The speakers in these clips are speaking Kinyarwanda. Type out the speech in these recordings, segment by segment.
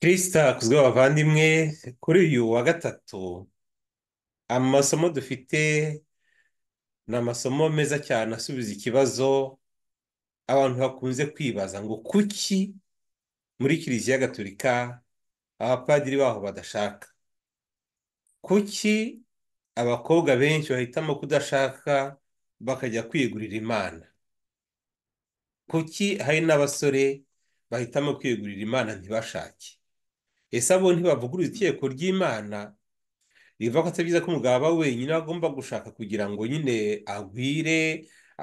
kirisita akuzwe abavandimwe kuri uyu wa gatatu amasomo dufite ni amasomo meza cyane asubiza ikibazo abantu bakunze kwibaza ngo kuki muri kiliziya gatolika abapadiri baho badashaka kuki abakobwa benshi bahitamo kudashaka bakajya kwigurira imana kuki hari n'abasore bahitamo kwigurira imana ntibashake ese abo ntibavugurura itegeko ry'imana riva ko atari byiza ko umugabo wenyine agomba gushaka kugira ngo nyine agwire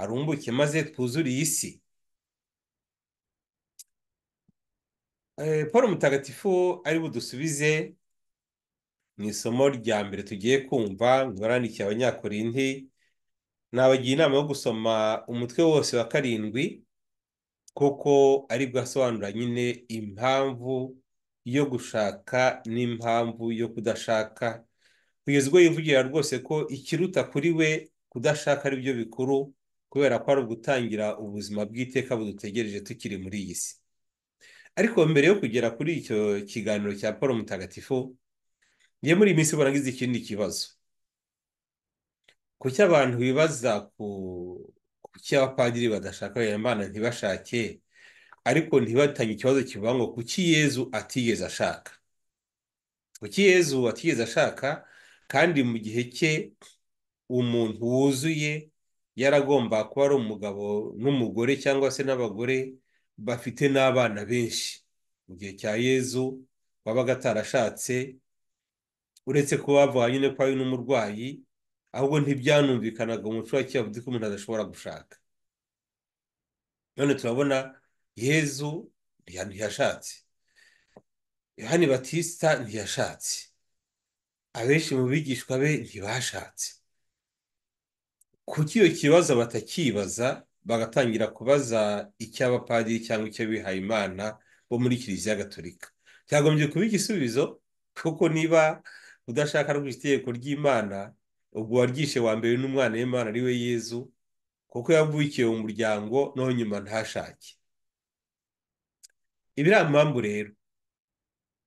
arumbuke maze twuzuriye iyi eh, paul mutagatifu ari budusubize mu isomo rya mbere tugiye kumva ntibarandikiye abanyakorinti nabagira inama yo gusoma umutwe wose wa karindwi kuko ari bwo asobanura nyine impamvu yo gushaka n'impamvu yo kudashaka kugeza ubwo yivugira rwose ko ikiruta kuri we kudashaka ari byo bikuru kubera ko ari ugutangira ubuzima bw'iteka budutegereje tukiri muri iyi si ariko mbere yo kugera kuri icyo kiganiro cya paul mutagatifu njye muri iyi minsi ubona ngize ikindi kibazo kuki abantu bibaza ku kuki abapadiri badashaka imana ntibashake ariko ntibatange ikibazo kivuga ngo kuki yezu atigeze ashaka kuki yezu atigeze ashaka kandi mu gihe cye umuntu wuzuye yaragomba kuba ari umugabo n'umugore cyangwa se n'abagore bafite n'abana benshi mu gihe cya yezu wabaga atarashatse uretse ko bavanye ko ari n'umurwayi ahubwo ntibyanumvikanaga umuco wa kiyavuga ko umuntu adashobora gushaka none turabona yezu ntiyashatse yohani batisita ntiyashatse abenshi mu bigishwa be ntibashatse kuko iyo kibazo batakibaza bagatangira kubaza icy'abapadiri cyangwa icy'abihaye imana bo muri kiliziya gatolika cyagombye kuba igisubizo kuko niba udashaka rw'iki itegeko ry'imana ubwo waryishe wa mbere n'umwana w'imana ari we yezu kuko yavukiye mu muryango naho nyuma ntashake ibi mpamvu rero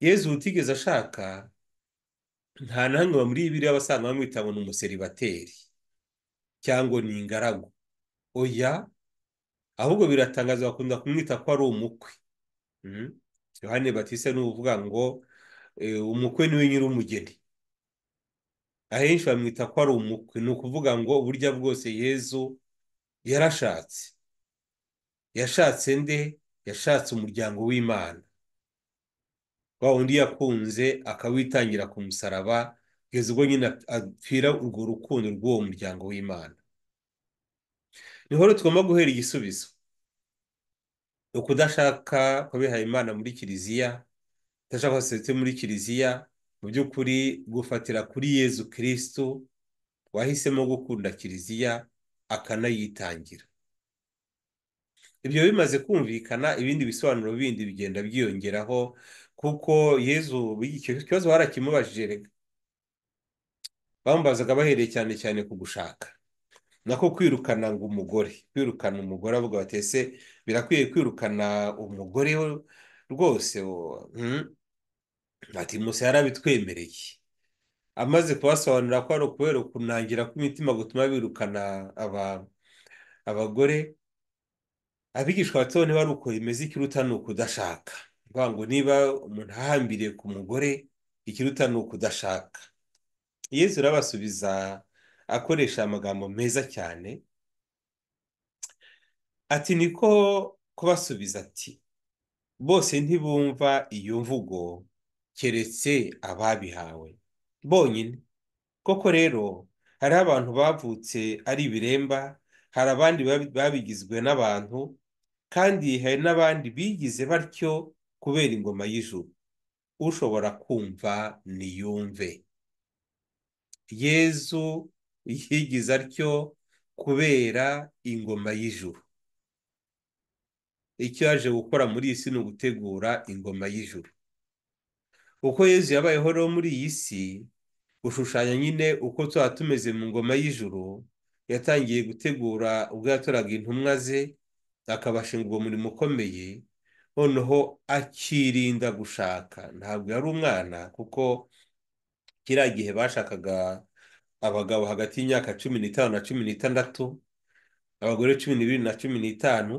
yezu utigeze ashaka nta namwe muri biriya basanga bamwita ngo ni umuseribateri cyangwa ni ingaragu oya ahubwo biratangaza bakunda kumwita ko ari umukwe hmm? yohani batise ni uvuga ngo eh, umukwe niwe nyir'umugeni ahenshi bamwita ko ari umukwe ni ukuvuga ngo uburyo bwose yezu yarashatse yashatse nde yashatse umuryango w'imana wa undi yakunze akawitangira ku musaraba kugeza ubwo nyine apfira urwo rukundo rw'uwo muryango w'imana niho tugomba guhera igisubizo ni ukudashaka kwabihaye imana muri kiliziya udashaka sosiyete muri kiliziya mu by'ukuri gufatira kuri yezu kirisitu wahisemo gukunda kiliziya akanayitangira ibyo bimaze kumvikana ibindi bisobanuro bindi bigenda byiyongeraho kuko yezu ikibazo barakimubajije reka bamubazaga bahereye cyane cyane ku gushaka nako kwirukana ngo umugore kwirukana umugore avuga batese birakwiye kwirukana umugore rwose hmm? ati musa yarabitwemereye amaze kubasobanurira ko ari ukubera ukunangira imitima gutuma birukana abagore abigishwa bato niba ari uko bimeze ikiruta ni uko udashaka ngo niba umuntu ahambiriye ku mugore ikiruta ni uko yezu urabasubiza akoresha amagambo meza cyane ati niko kubasubiza ati bose ntibumva iyo mvugo keretse ababihawe bonyine koko rero hariho abantu bavutse ari ibiremba hari abandi babigizwe n'abantu kandi hari n'abandi bigize batyo kubera ingoma y'ijuru ushobora kumva niyumve yezu yigize atyo kubera ingoma y'ijuru icyo yaje gukora muri iyi si ni ugutegura ingoma y'ijuru uko yezu yabayeho rero muri iyi si gushushanya nyine uko tuba tumeze mu ngoma y'ijuru yatangiye gutegura ubwo yatoraga intumwa ze akabashinga uwo murimo ukomeye noneho akirinda gushaka ntabwo yari umwana kuko kiriya gihe bashakaga abagabo hagati y'imyaka cumi n'itanu na cumi n'itandatu abagore cumi n'ibiri na cumi n'itanu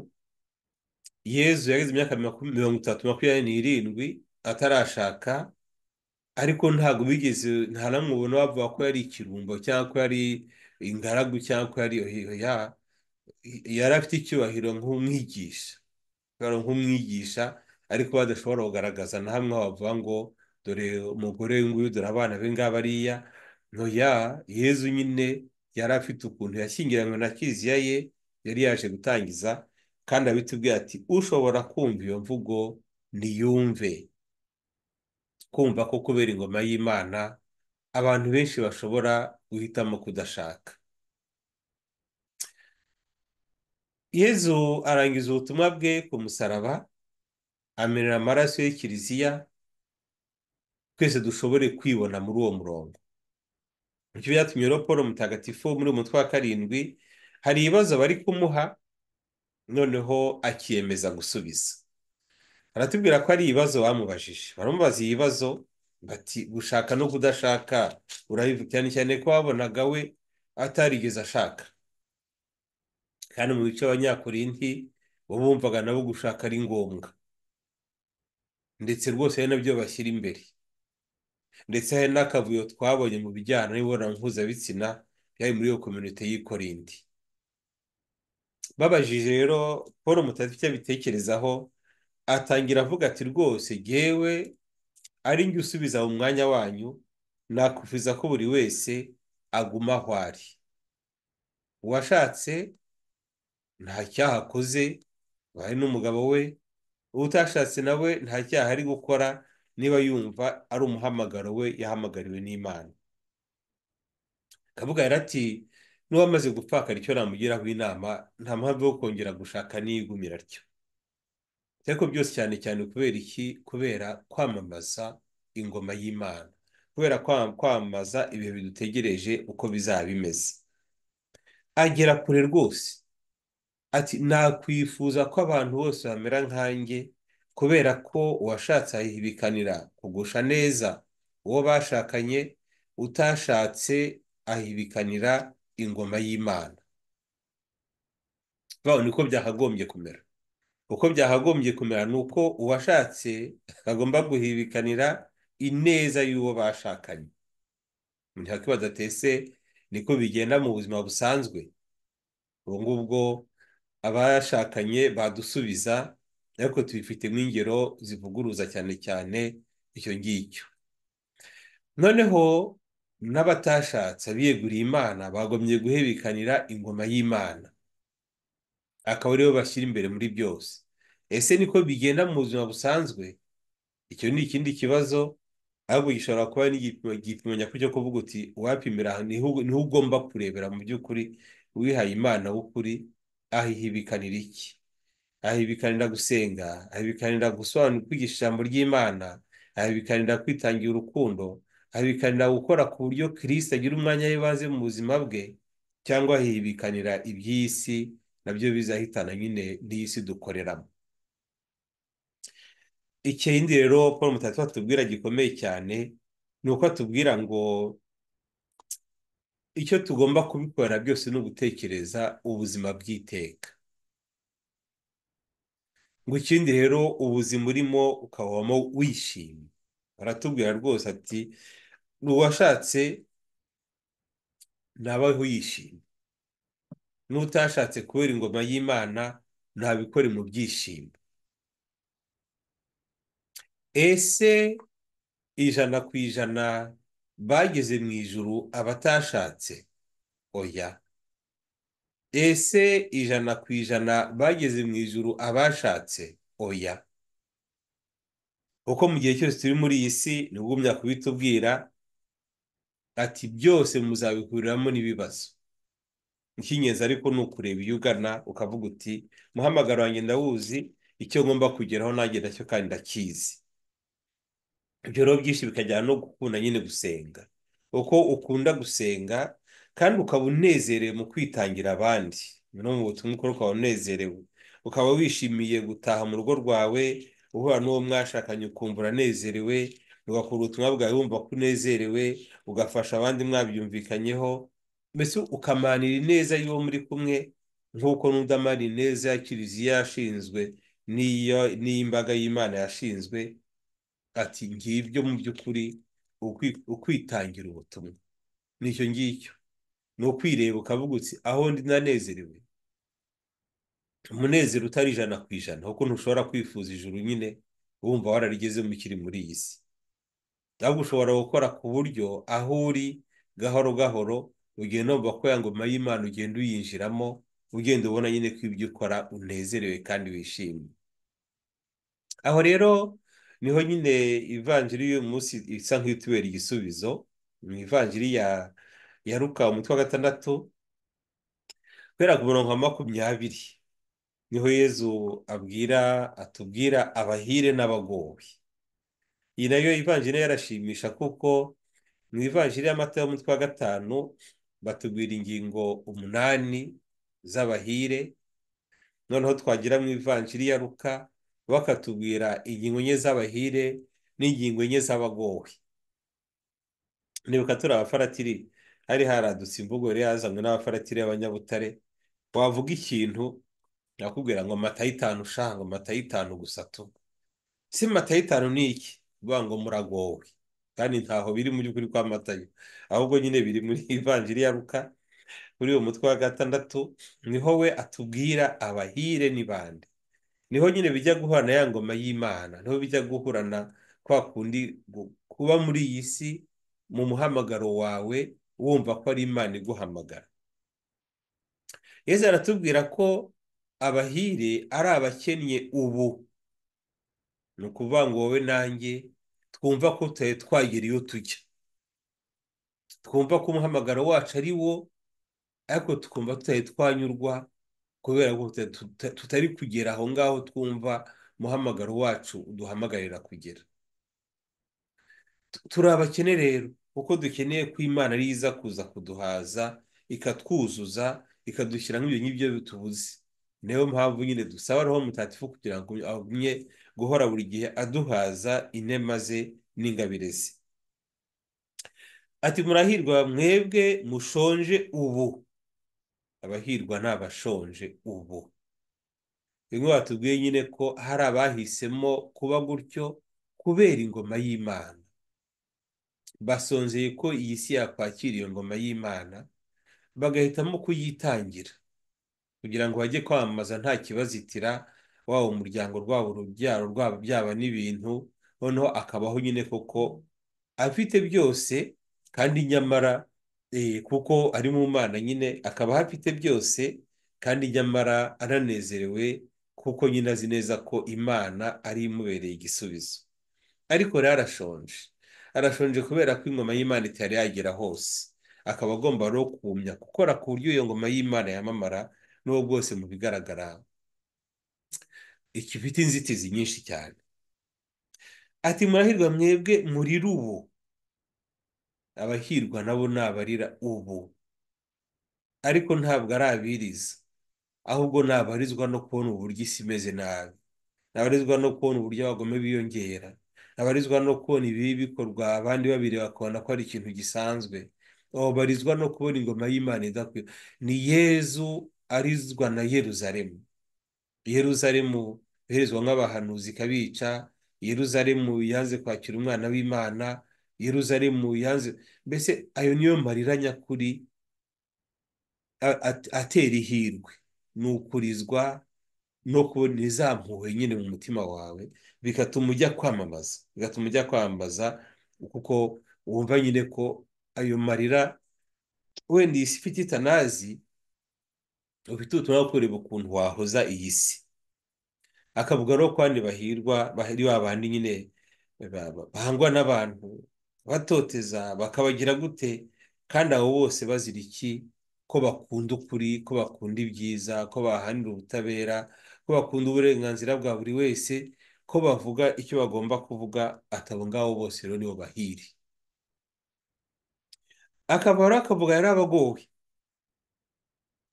yezu yagize imyaka mirongo itatu makumyabiri n'irindwi atarashaka ariko ntabwo bigeze nta namwe ubona bavuga ko yari ikirumbo cyangwa ko yari ingaragu cyangwa ko yari ya yari afite icyubahiro nk'umwigisha nk'umwigisha ariko badashobora kugaragaza na hamwe wavuga ngo dore umugore w'inguyu dore abana b'ingaba bariya ntoya yezu nyine yari afite ukuntu yashyingiranywe na kiliziya ye yari yaje gutangiza kandi abitubwiye ati ushobora kumva iyo mvugo niyumve kumva ko kubera ingoma y'imana abantu benshi bashobora guhitamo kudashaka yezu arangiza ubutumwa bwe ku musaraba amenera amaraso y'ikiliziya twese dushobore kwibona muri uwo murongo bityo byatumye rero paul mutagatifu muri umutwe wa karindwi hari ibibazo bari kumuha noneho akiyemeza gusubiza aratubwira ko ari ibibazo bamubajije baramubaza ibibazo bati gushaka no kudashaka urabivuga cyane cyane ko wabonaga we atarigeze ashaka kandi mu bice abanyakorinti bo bumvaga nabo gushaka ari ngombwa ndetse rwose nabyo bashyira imbere ndetse hari n'akavuyo twabonye mu bijyana n'imibonano mpuzabitsina byari muri iyo kominote y'ikorinti babajije rero paul mutatu icyo abitekerezaho atangira avuga ati rwose yewe ari njye usubiza mu mwanya wanyu nakufiza ko buri wese aguma aho ari uwashatse nta cyaha akoze hari n'umugabo we utashatse nawe nta cyaha ari gukora niba yumva ari umuhamagaro we yahamagariwe n'imana akavuga ati n'uwamaze gupfakara icyo namugiraho inama nta mpamvu yo kongera gushaka n'iyigumira atyo ariko byose cyane cyane kubera iki kubera kwamamaza ingoma y'imana kubera kwamamaza ibihe bidutegereje uko bizaba bimeze agera kure rwose ati nakwifuza ko abantu bose bamera nkanjye kubera ko uwashatse ahibikanira kugusha neza uwo bashakanye utashatse ahibikanira ingoma y'imana babona uko byakagombye kumera uko byakagombye kumera ni uko uwashatse agomba guhibikanira ineza y'uwo bashakanye ntihakibaza niko bigenda mu buzima busanzwe ubu ngubwo abashakanye badusubiza ariko tubifitemo ingero zivuguruza cyane cyane icyo ngicyo noneho n'abatashatse abiyeguriye imana bagomye guhebikanira ingoma y'imana akaba ariyo bashyira imbere muri byose ese niko bigenda mu buzima busanzwe icyo ni ikindi kibazo ahubwo gishobora kuba n'igipimo nyakuri cyo kuvuga uti uwapimira niho ugomba kurebera mu by'ukuri wihaye imana w'ukuri ahihibikanira iki ahibikanira gusenga ahibikanira kwigisha ijambo ry'imana ahibikanira kwitangira urukundo ahibikanira gukora ku buryo kirisita agira umwanya w'ibanze mu buzima bwe cyangwa ahibikanira iby'isi nabyo bizahitana nyine n'iy'isi dukoreramo ikindi rero paul mutatu atubwira gikomeye cyane ni uko atubwira ngo icyo tugomba kubikora byose ni ugutekereza ubuzima bw'iteka ngo ikindi rero ubuzima urimo ukabamo wishimye baratubwira rwose ati n'uwashatse ntabaho yishimye n'utashatse kubera ingoma y'imana nabikore mu byishimo ese ijana ku ijana bageze mu ijuru abatashatse oya ese ijana ku ijana bageze mu ijuru abashatse oya kuko mu gihe cyose turi muri iyi si ntibwumya kubitubwira ati byose muzabikuriramo n'ibibazo icy'ingenzi ariko ni ukureba iyo ugana ukavuga uti muhamagaro wanjye ndawuzi icyo ngomba kugeraho nagenda cyo kandi ndakizi ibyo rero byinshi bikajyana no gukunda nyine gusenga uko ukunda gusenga kandi ukaba unezerewe mu kwitangira abandi no mu butumwa ukora ukaba unezerewe ukaba wishimiye gutaha mu rugo rwawe uhura n'uwo mwashakanye ukumva uranezerewe ugakora ubutumwa bwawe wumva ko unezerewe ugafasha abandi mwabyumvikanyeho mbese ukamanira ineza y'uwo muri kumwe nk'uko n'undi amanira ineza ya kiliziya yashinzwe n'iy'imbaga y'imana yashinzwe ati ngibyo mu by'ukuri ukwitangira ubutumwa ni nicyo ngicyo ni ukwireba ukavuga aho ndi nanezerewe umunezero utari ijana ku ijana kuko ntushobora kwifuza ijuru nyine wumva wararigezemo ukiri muri iyi si ahubwo ushobora gukora ku buryo aho uri gahoro gahoro ugenda wumva ko ya ngoma y'imana ugenda uyinjiramo ugenda ubona nyine ko ibyo ukora unezerewe kandi wishimye aho rero niho nyine ivanjiri y'uyu munsi isa nk'itubera igisubizo mu ivanjiri ya ruka umutwe wa gatandatu kubera ku murongo makumyabiri niho yezu abwira atubwira abahire n'abagowe iyi nayo ivanjiri yarashimisha kuko mu ivanjiri y'amata y'umutwe wa gatanu batubwira ingingo umunani z'abahire noneho twagira mu ivanjiri ya ruka bakatubwira ingingo enye z'abahire n'ingingo enye z'abagowe nibuka turi abafaratiri hari haradutse imvugo yari yazanywe n'abafaratiri yabanyabutare wavuga ikintu nakubwira ngo amata y'itanu ushaka ngo amata y'itanu gusa tu si amata y'itanu ni iki bivuga ngo muragowe kandi ntaho biri mu by'ukuri kwa matayo ahubwo nyine biri muri ivanjiri ya ruka muri uwo mutwe wa gatandatu niho we atubwira abahire ni bande niho nyine bijya guhura ya ngoma y'imana niho bijya guhurana kwa kundi kuba muri iyi si mu muhamagaro wawe wumva ko ari imana iguhamagara yesu aratubwira ko abahire ari abakennye ubu ni ukuvuga ngo wowe nanjye twumva ko tutari twagera iyo tujya twumva ko umuhamagaro wacu ari wo ariko tukumva tutari twanyurwa kubera ko tutari kugera aho ngaho twumva muhamagaro wacu uduhamagarira kugera turi abakene rero kuko dukeneye ko imana ariyo iza kuza kuduhaza ikatwuzuza ikadushyira nk'ibyo ngibyo tubuze niyo mpamvu nyine dusaba roho mutatifu kugira ngo agumye guhora buri gihe aduhaza inema ze n'ingabire ze ati murahirwa mwebwe mushonje ubu abahirwa ni abashonje ubu bimwe batubwiye nyine ko hari abahisemo kuba gutyo kubera ingoma y'imana basonzeye ko iyi si yakwakira iyo ngoma y'imana bagahitamo kuyitangira kugira ngo bajye kwamamaza nta kibazitira waba umuryango rwabo urubyaro rwabo byaba n'ibintu noneho akabaho nyine koko afite byose kandi nyamara Eh, kuko ari mu mana nyine akaba aho afite byose kandi nyamara ananezerewe kuko nyine azi neza ko imana ari imubereye igisubizo ariko rero arashonje arashonje kubera ko ingoma y'imana itari yagera hose akaba agomba rero kumya gukora ku buryo iyo ngoma y'imana yamamara n'uwo bwose mu bigaragara ikifite inzitizi nyinshi cyane ati murahirwa mwebwe muri rubo abahirwa nabo nabarira ubu ariko ntabwo ari abiriza ahubwo nabarizwa no kubona uburyo isi imeze nabi nabarizwa no kubona uburyo abagome biyongera nabarizwa no kubona ibibi bikorwa abandi babiri bakabona ko ari ikintu gisanzwe barizwa no kubona ingoma y'imana idakwiye ni yezu arizwa na yeruzaremu yeruzaremu iherezwa nk'abahanuzi ikabica yeruzaremu yanze kwakira umwana w'imana yeruzalemu yanze mbese ayo niyo marira nyakuri atera ihirwe ni ukurizwa no kubona izampuwe nyine mu mutima wawe bigatuma ujya kwamamaza bigatuma ujya kwamamaza kuko wumva nyine ko ayo marira wenda iyi si ifite itanazi ufite ubutumwa bwo kureba ukuntu wahoza iyi si akavuga no kwandi bahirwa bahiri ba bandi nyine bahangwa n'abantu batoteza bakabagira gute kandi abo bose bazira iki ko bakunda ukuri ko bakunda ibyiza ko bahanira ubutabera ko bakunda uburenganzira bwa buri wese ko bavuga icyo bagomba kuvuga atabo ngabo bose rero nibo bahiri akabaro akavuga yari abagowe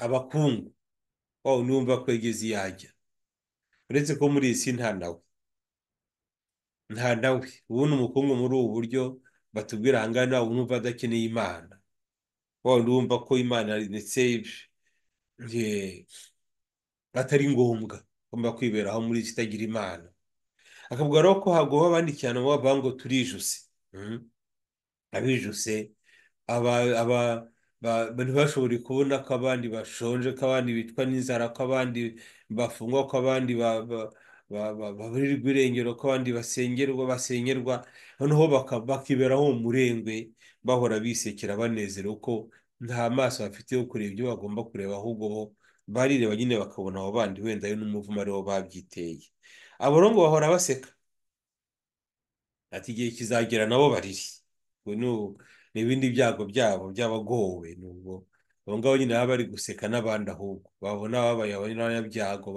abakungu wawe numva ko yageze yajya uretse ko muri iyi si nta nawe nta nawe ubu umukungu muri ubu buryo batubwire ahangaha nta wumva adakeneye imana wa wundi wumva ko imana ndetse atari ngombwa agomba kwiberaho muri iki itagira imana akavuga rero ko hagomba abandi cyane bavuga ngo turijuse hmm? abijuse aba ntibashobore kubona ko abandi bashonje ko abandi bitwa n'inzara ko abandi bafungwa ko abandi baburirwa irengero ko abandi basengerwa basengerwa noneho bakiberaho mu bahora bisekera banezera ko nta maso bafite yo kureba ibyo bagomba kureba ahubwo bo barireba nyine bakabona abo bandi wenda ari n'umuvumo aribo babyiteye abarongo bahora baseka ati igihe kizagera nabo bariri n'ibindi byago byabo by'abagowe nubwo abo ngabo nyine baba bari guseka n'abandi ahubwo babona babaye abanyabyago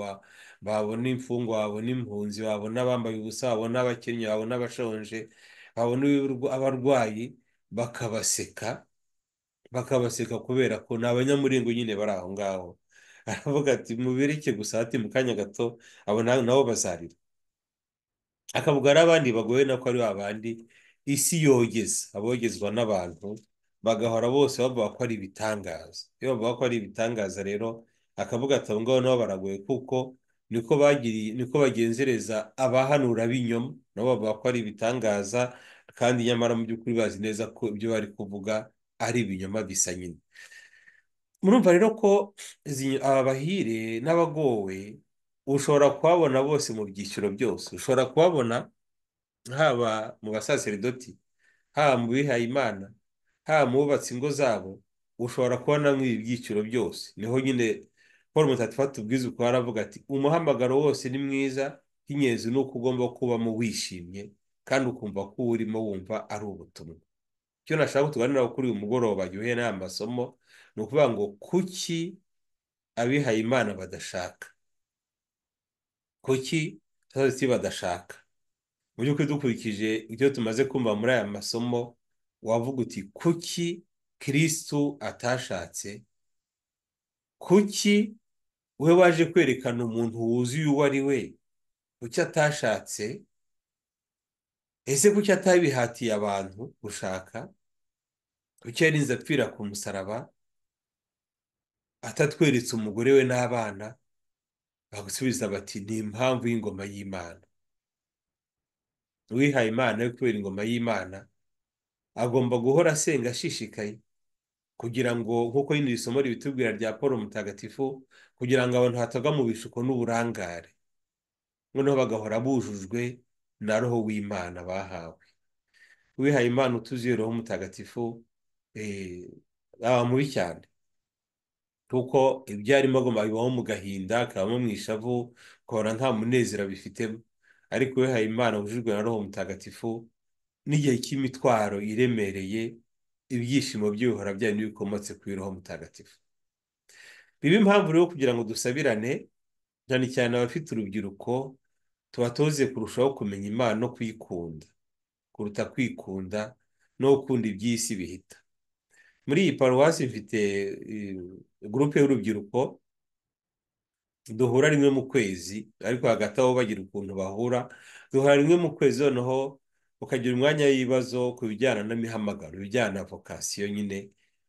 babona imfungwa babona impunzi babona abambaye ubusa babona abakinnyi babona abashonje babona abarwayi bakabaseka bakabaseka kubera ko ni abanyamuringo nyine bari aho ngaho aravuga ati mubereke gusa ati mu kanya gato abo nabo bazarira akavuga ari abandi bagoye nako ari abandi isi yogeza abogezwa n'abantu bagahora bose bavuga ko ari ibitangaza iyo bavuga ko ari ibitangaza rero akavuga ati abo ngabo nabo baragoye kuko niko bagiriye niko bagenzereza abahanura b'inyoma nabo bavuga ko ari ibitangaza kandi nyamara mu by'ukuri bazi neza ko ibyo bari kuvuga ari ibinyoma bisa nyine murumva rero ko aba bahire n'abagowe ushobora kubabona bose mu byiciro byose ushobora kubabona haba mu basaseridoti haba mu bihayimana haba mu bubatsi ingo zabo ushobora kubonamo ibi byiciro byose niho nyine paul mutagatifu tubwizuko aravuga ati umuhamagaro wose ni mwiza inyenzi ni uko ugomba kubamo wishimye kandi ukumva ko urimo wumva ari ubutumwa icyo nashaka kutuganira kuri uyu mugoroba aryoheye n'aya masomo ni ukuvuga ngo kuki abihaye imana badashaka kuki tuzatsi badashaka mu by'ukuri dukurikije ibyo tumaze kumva muri aya masomo wavuga uti kuki kirisitu atashatse kuki we waje kwerekana umuntu wuzuye uwo ari we kuki atashatse ese kuki atabihatiye abantu gushaka kuki yarinze apfira ku musaraba atatweretse umugore we n'abana bagusubiza bati ni impamvu y'ingoma y'imana uwihaye imana yo kubera ingoma y'imana agomba guhora asenga ashishikaye kugira ngo nk'uko rino isomo ribitubwira rya paul mutagatifu kugira ngo abantu hatagwa mu bishuko n'uburangare noneho bagahora bujujwe na roho w'imana bahawe wihaye imana utuzuye roho mutagatifu eh, aba mubi cyane kuko ibyo arimo agomba bibaho mu gahinda akabamo mu ishavu ukabona nta munezero bifitemo ariko wihaye imana wujujwe na roho mutagatifu n'igihe cy'imitwaro iremereye ibyishimo by'ibihora byanyu bikomotse ku biroho mutagatifu biba impamvu rero kugira ngo dusabirane cyane cyane abafite urubyiruko tubatoze kurushaho kumenya imana no kuyikunda kuruta kwikunda no gukunda iby'isi bihita muri iyi paruwasi mfite eh, gurupe y'urubyiruko duhura rimwe mu kwezi ariko hagati aho bagira ukuntu bahura duhura rimwe mu kwezi noneho ukagira umwanya w'ibibazo ku bijyana n'imihamagaro ibijyana na vokasiyo nyine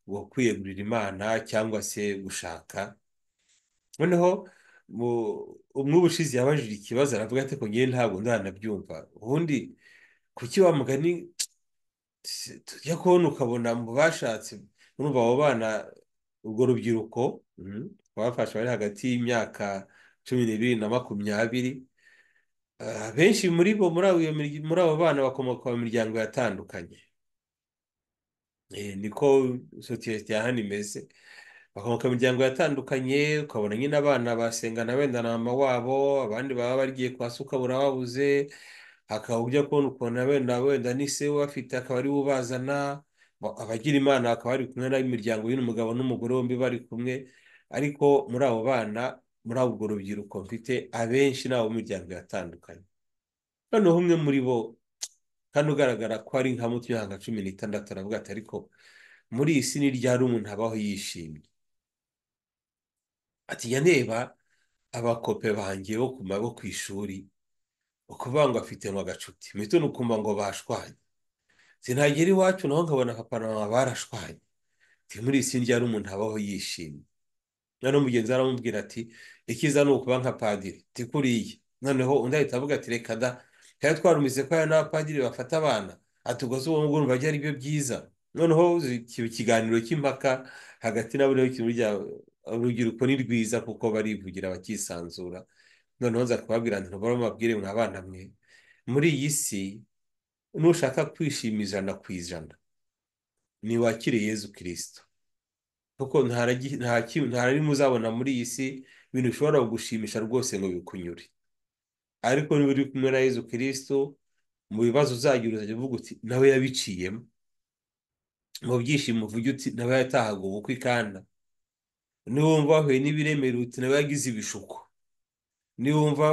uba kwiyegurira imana cyangwa se gushaka noneho umwe ubushize yabajije ikibazo aravuga ati njyewe ntabwo ndanabyumva ubundi kuki wa mugani tujya kubona ukabona mu bashatse urumva abo bana urwo rubyiruko hmm? bafashe bari hagati y'imyaka cumi n'ibiri na makumyabiri benshi muri bo muri abo bana bakomoka mu miryango yatandukanye eh, niko sosiyete ya hano imeze bakomoka mu miryango yatandukanye ukabona nyine abana basengana wenda na mama wabo abandi baba bagiye kwa se ukabura babuze hakaba ujya kubona ukuntu wenda wenda n'ise bafite akaba ari ubazana abagira imana bakaba bari kumwe n'imiryango y'umugabo n'umugore bombi bari kumwe ariko muri abo bana muri urwo rubyiruko mfite abenshi ni abo mu miryango iratandukanye noneho umwe muri bo kandi ugaragara ko ari nka mutima cumi n'itandatu aravuga ati ariko muri iyi si ni ryari umuntu abaho yishimye atinya ndeba abakope bangiye bo ku mago ku ishuri ukuvuga ngo afite mu gacuti mito ngo bashwanye sinagera iwacu naho nkabona papa na mama barashwanye muri iyi si ryari umuntu abaho yishimye noneho mugenzi aramubwira ati ikiza ni ukuba nka padiri tikuriye noneho undi ahita avuga ati reka da kandi twarumvise ko hari n'abapadiri bafata abana atugoze uwo nguwo urumva ari byo byiza noneho ikiganiro cy'impaka hagati na niho ikintu urubyiruko ni rwiza kuko barivugira bakisanzura noneho nza kubabwira ngo ntibabure mubabwire mwa bana mwe muri iyi si nushaka kwishima ijana ku ijana ni wakire yezu kirisito kuko nta kimwe nta rimwe uzabona muri iyi si ibintu bishobora kugushimisha rwose ngo bikunyure ariko niba uri kumwe na Yezu kirisito mu bibazo uzagira uzajya uvuga uti nawe yabiciyemo mu byishimo uvuge uti nawe yatahaga ubukwe ikanda niwumva wahuye n'ibiremera uti nawe yagize ibishuko niwumva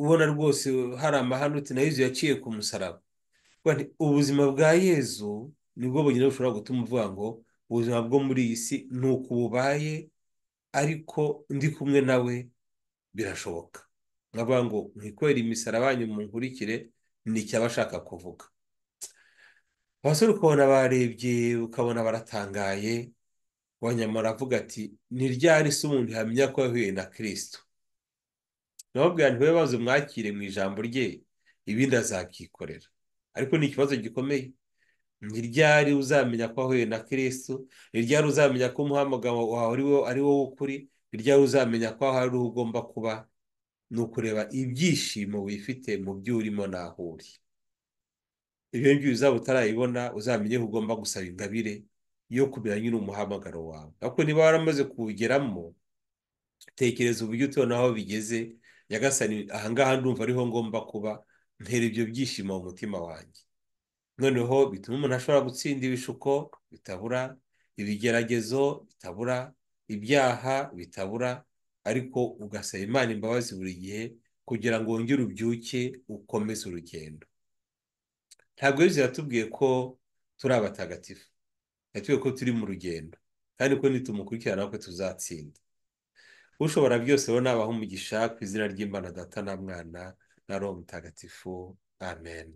ubona rwose hari amahane uti na Yezu yaciye ku musaraba ubuzima bwa Yezu nibwo bonyine bushobora gutuma uvuga ngo ubuzima bwo muri iyi si ni uko bubaye ariko ndi kumwe nawe birashoboka nkavuga ngo mwikorere imisaraba banyu munkurikire ni icyo aba ashaka kuvuga abasore ukabona barebye ukabona baratangaye wanyamara avuga ati ni ryari se umuntu ihamya ko yahuye na kirisito nababwira ntiwe baze mwakire mu ijambo rye ibindi azakikorera ariko ni ikibazo gikomeye ni ryari uzamenya ko wahuye na kirisitu ni ryari uzamenya ko umuhamagaro wawe ari wowe ukuri ni ryari uzamenya ko aho ari ugomba kuba ni ukureba ibyishimo wifite mu byo urimo naho uri ibyo ngibyo uzaba utarayibona uzamenye ko ugomba gusaba ingabire yo kumenya nyine wawe ariko niba waramaze kuwugeramo tekereza uburyo utubona bigeze nyagasani ahangaha ndumva ariho ngomba kuba ntera ibyo byishimo mu mutima wanjye noneho bituma umuntu ashobora gutsinda ibishuko bitabura ibigeragezo bitabura ibyaha bitabura ariko ugasaba imana imbabazi buri gihe kugira ngo wongere ubyuke ukomeze urugendo ntabwo rero ziratubwiye ko turi abatagatifu yatubwiye ko turi mu rugendo kandi ko nitumukurikirana natwe tuzatsinda ushobora byose rero nabaha umugisha ku izina ry'imana data na mwana na roho mutagatifu amen